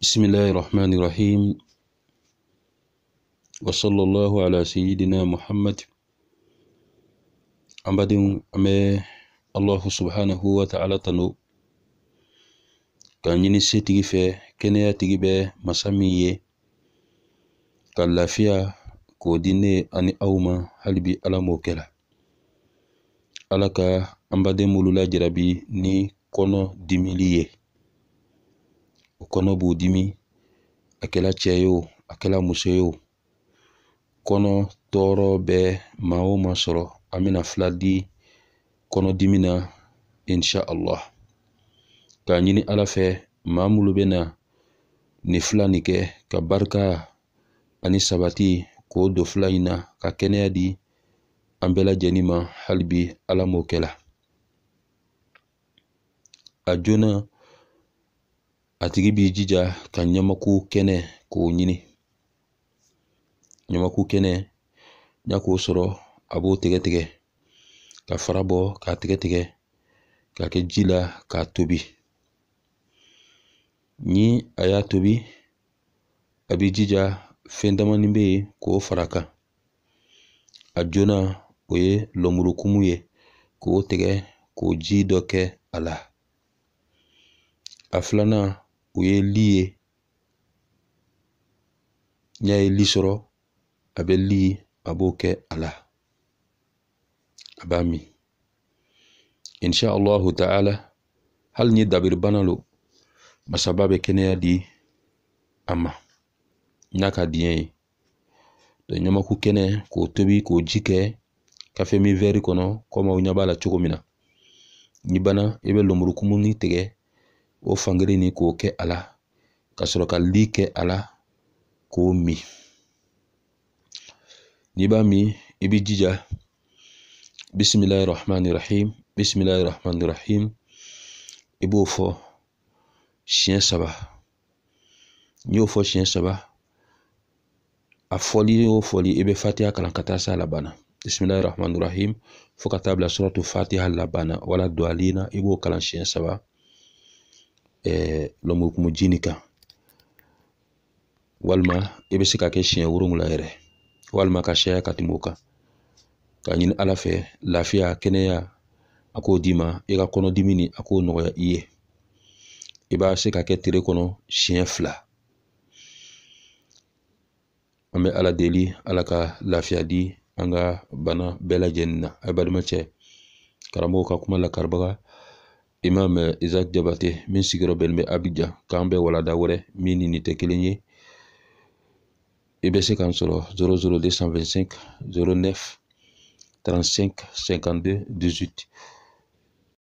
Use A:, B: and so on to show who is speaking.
A: بسم الله الرحمن الرحيم وصلى الله على سيدنا محمد ambaye ame allahu subhanahu wa ta'ala tanu ka ɲini setigi fɛ kɛnɛya tigi bɛ masa min ye ka lafiya k'o di ne ani aw ma halibi ala m'o kɛla ala ka an ni kɔnɔ dimili kɔnɔ b'u dimi a kɛra cɛ ye o a kɛra muso ye o kɔnɔ tɔɔrɔ bɛɛ maa o maa sɔrɔ an bena fila di kɔnɔdimi na insha allah k'a ɲini ala fɛ maa mulu bena ni nin fila nin kɛ ka barika ani sabati k'o do fila in na ka kɛnɛya di an bɛlajɛni ma halibi bi ala m'o kɛ la a joona a tigi b'i jija ka ɲamaku kɛnɛ k'o ɲini ɲamaku kɛnɛ n'a k'o sɔrɔ a b'o tigɛ tigɛ ka fara bɔ k'a tigɛ tigɛ k'a kɛ ji la k'a tobi ni a y'a tobi a b'i jija fɛn damani bɛ yen k'o fara a kan a joona o ye lɔmurukumu ye k'o tigɛ k'o ji dɔ kɛ a la a filanan o ye li ye n'i y'a ye li sɔrɔ a bɛ li a b'o kɛ a la a b'a min insha allahu taala hali ni dabiri bana lo masaba bɛ kɛnɛya di a ma n'a ka diɲɛ ye dɔ ɲamaku kɛnɛ k'o tobi k'o ji kɛ kafe min kɔnɔ komi aw ɲɛ b'a la cogo min na ni bana i bɛ lemurukumuni tigɛ o fankelen ni k'o kɛ a la ka sɔrɔ ka li kɛ a la k'o min n'i b'a min i b'i jija bisimilahi rahmani rahim bisimilahi rahmani rahim i b'o fɔ siɲɛ saba n'i y'o fɔ siɲɛ saba a fɔli o fɔli i bɛ fatiya kalan ka taa se a labanna bisimilahi rahmani rahim fo ka taa bila suratu fatiha labanna wala don alina i b'o kalan siɲɛ saba e, jini kan walima i bɛ se k'a kɛ siɲɛ wolonwula yɛrɛ walima ka saya ka tɛmɛ o kan k'a ɲini ala fɛ lafiya kɛnɛya a k'o d'i ma i ka kɔnɔdimi nin a k'o nɔgɔya i ye i b'a se ka kɛ tere kɔnɔ siɲɛ fila an bɛ ala deli ala ka lafiya di an ka bana bɛɛ lajɛlen na a balima cɛ karamɔgɔw ka kuma lakaribaga Imam Isaac eh, Isaac Diabaté, Jabate min sigiyɔrɔ bɛnnen bɛ Abijan k'an bɛɛ walanda min 00225 09 35 52 18